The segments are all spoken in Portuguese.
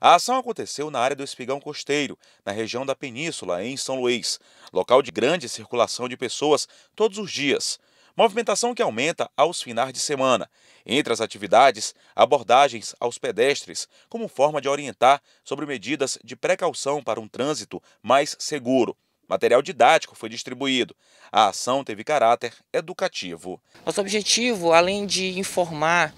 A ação aconteceu na área do Espigão Costeiro, na região da Península, em São Luís, local de grande circulação de pessoas todos os dias. Movimentação que aumenta aos finais de semana. Entre as atividades, abordagens aos pedestres, como forma de orientar sobre medidas de precaução para um trânsito mais seguro. Material didático foi distribuído. A ação teve caráter educativo. Nosso objetivo, além de informar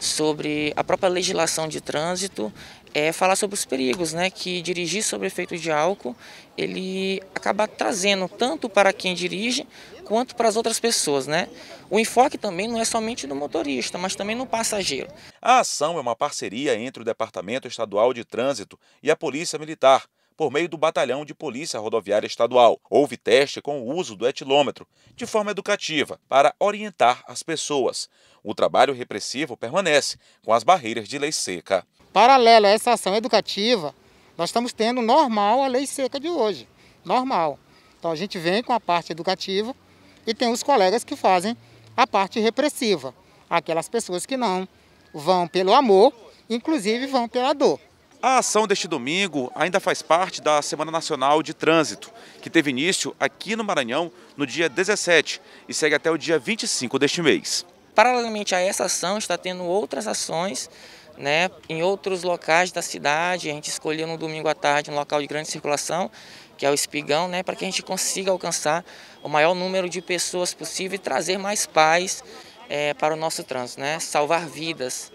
sobre a própria legislação de trânsito, é falar sobre os perigos, né? Que dirigir sobre efeito de álcool, ele acaba trazendo tanto para quem dirige quanto para as outras pessoas, né? O enfoque também não é somente no motorista, mas também no passageiro. A ação é uma parceria entre o Departamento Estadual de Trânsito e a Polícia Militar por meio do Batalhão de Polícia Rodoviária Estadual. Houve teste com o uso do etilômetro, de forma educativa, para orientar as pessoas. O trabalho repressivo permanece, com as barreiras de lei seca. Paralelo a essa ação educativa, nós estamos tendo normal a lei seca de hoje. Normal. Então a gente vem com a parte educativa e tem os colegas que fazem a parte repressiva. Aquelas pessoas que não vão pelo amor, inclusive vão pela dor. A ação deste domingo ainda faz parte da Semana Nacional de Trânsito, que teve início aqui no Maranhão no dia 17 e segue até o dia 25 deste mês. Paralelamente a essa ação, está tendo outras ações né, em outros locais da cidade. A gente escolheu no domingo à tarde um local de grande circulação, que é o Espigão, né, para que a gente consiga alcançar o maior número de pessoas possível e trazer mais paz é, para o nosso trânsito, né, salvar vidas.